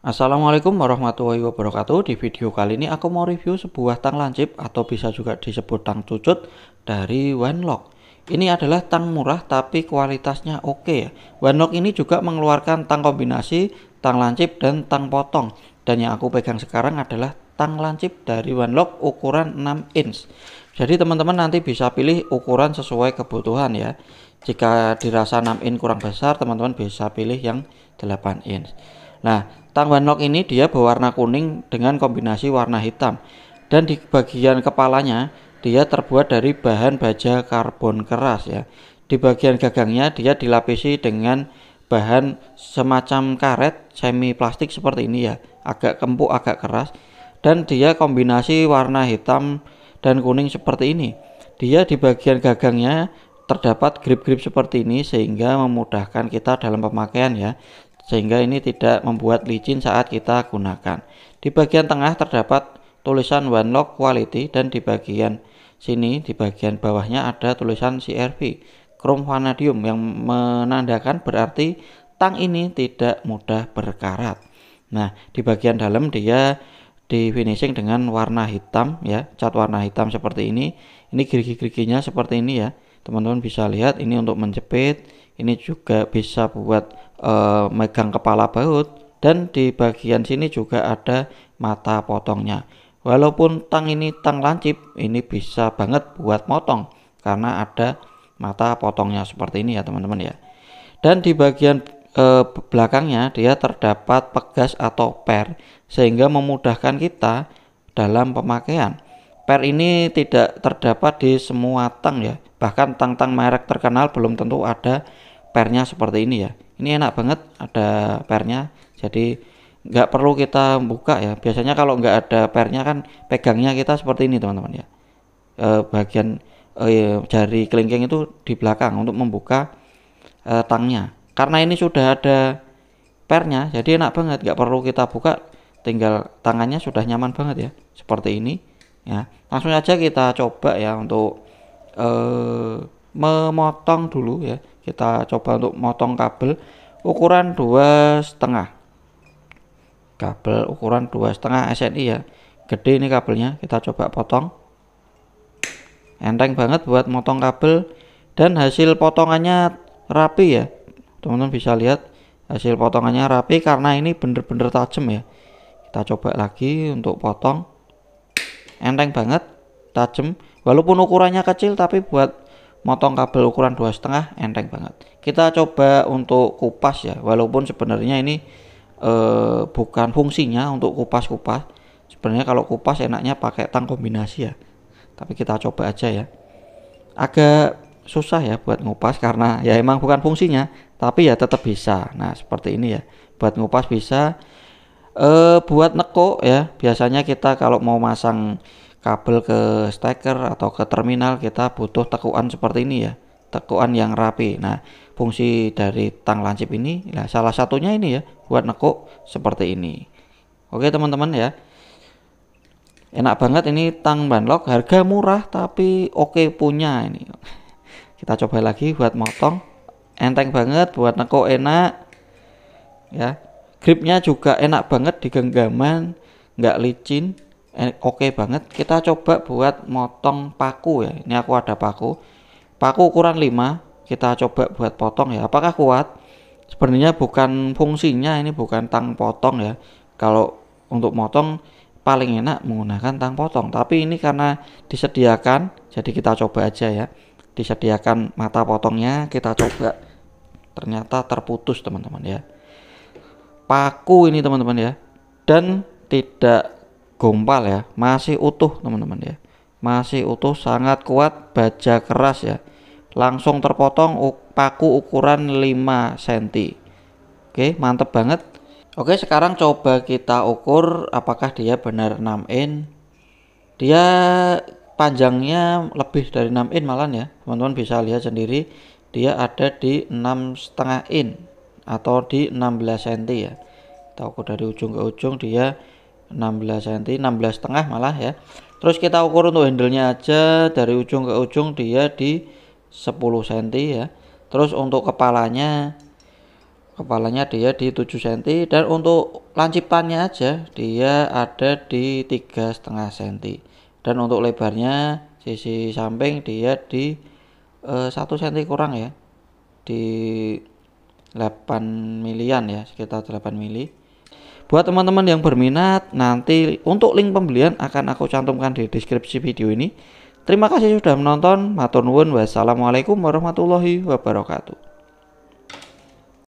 Assalamualaikum warahmatullahi wabarakatuh Di video kali ini aku mau review sebuah tang lancip atau bisa juga disebut tang cucut dari Wenlock Ini adalah tang murah tapi kualitasnya oke ya. Wenlock ini juga mengeluarkan tang kombinasi, tang lancip dan tang potong Dan yang aku pegang sekarang adalah tang lancip dari Wenlock ukuran 6 inch Jadi teman-teman nanti bisa pilih ukuran sesuai kebutuhan ya jika dirasa 6 inch kurang besar teman-teman bisa pilih yang 8 inch Nah, tang Tangwanok ini dia berwarna kuning dengan kombinasi warna hitam dan di bagian kepalanya dia terbuat dari bahan baja karbon keras ya. Di bagian gagangnya dia dilapisi dengan bahan semacam karet semi plastik seperti ini ya, agak kempuk, agak keras dan dia kombinasi warna hitam dan kuning seperti ini. Dia di bagian gagangnya terdapat grip-grip seperti ini sehingga memudahkan kita dalam pemakaian ya sehingga ini tidak membuat licin saat kita gunakan. Di bagian tengah terdapat tulisan One Lock Quality dan di bagian sini di bagian bawahnya ada tulisan CRV Chrome Vanadium yang menandakan berarti tang ini tidak mudah berkarat. Nah, di bagian dalam dia di finishing dengan warna hitam ya, cat warna hitam seperti ini. Ini gerigi-geriginya seperti ini ya. Teman-teman bisa lihat ini untuk menjepit ini juga bisa buat e, megang kepala baut dan di bagian sini juga ada mata potongnya walaupun tang ini tang lancip ini bisa banget buat motong karena ada mata potongnya seperti ini ya teman-teman ya dan di bagian e, belakangnya dia terdapat pegas atau per sehingga memudahkan kita dalam pemakaian per ini tidak terdapat di semua tang ya bahkan tang-tang merek terkenal belum tentu ada pernya seperti ini ya ini enak banget ada pernya jadi nggak perlu kita buka ya biasanya kalau nggak ada pernya kan pegangnya kita seperti ini teman-teman ya e, bagian e, jari kelingking itu di belakang untuk membuka e, tangnya karena ini sudah ada pernya jadi enak banget nggak perlu kita buka tinggal tangannya sudah nyaman banget ya seperti ini ya langsung aja kita coba ya untuk eh memotong dulu ya kita coba untuk motong kabel ukuran dua setengah kabel ukuran dua setengah SNI ya gede ini kabelnya kita coba potong enteng banget buat motong kabel dan hasil potongannya rapi ya teman-teman bisa lihat hasil potongannya rapi karena ini bener-bener tajam ya kita coba lagi untuk potong enteng banget tajam walaupun ukurannya kecil tapi buat motong kabel ukuran dua setengah enteng banget kita coba untuk kupas ya walaupun sebenarnya ini e, bukan fungsinya untuk kupas-kupas sebenarnya kalau kupas enaknya pakai tang kombinasi ya tapi kita coba aja ya agak susah ya buat ngupas karena ya emang bukan fungsinya tapi ya tetap bisa nah seperti ini ya buat ngupas bisa e, buat neko ya biasanya kita kalau mau masang kabel ke steker atau ke terminal kita butuh tekuan seperti ini ya tekuan yang rapi nah fungsi dari tang lancip ini nah salah satunya ini ya buat nekuk seperti ini oke teman-teman ya enak banget ini tang banlok harga murah tapi oke punya ini kita coba lagi buat motong enteng banget buat nekuk enak ya gripnya juga enak banget di genggaman nggak licin Eh, oke okay banget kita coba buat motong paku ya ini aku ada paku paku ukuran 5 kita coba buat potong ya apakah kuat sebenarnya bukan fungsinya ini bukan tang potong ya kalau untuk motong paling enak menggunakan tang potong tapi ini karena disediakan jadi kita coba aja ya disediakan mata potongnya kita coba ternyata terputus teman-teman ya paku ini teman-teman ya dan tidak gompal ya masih utuh teman-teman ya masih utuh sangat kuat baja keras ya langsung terpotong paku ukuran 5 cm oke mantep banget oke sekarang coba kita ukur apakah dia benar 6 in dia panjangnya lebih dari 6 in malah ya teman-teman bisa lihat sendiri dia ada di enam setengah in atau di 16 cm ya kita ukur dari ujung ke ujung dia 16 cm 16 setengah malah ya terus kita ukur untuk handle nya aja dari ujung ke ujung dia di 10 cm ya terus untuk kepalanya kepalanya dia di 7 cm dan untuk lancipannya aja dia ada di 3 setengah cm dan untuk lebarnya sisi samping dia di eh, satu e, cm kurang ya di 8 milian ya sekitar 8 mili Buat teman-teman yang berminat, nanti untuk link pembelian akan aku cantumkan di deskripsi video ini. Terima kasih sudah menonton. Matur nuwun. Wassalamualaikum warahmatullahi wabarakatuh.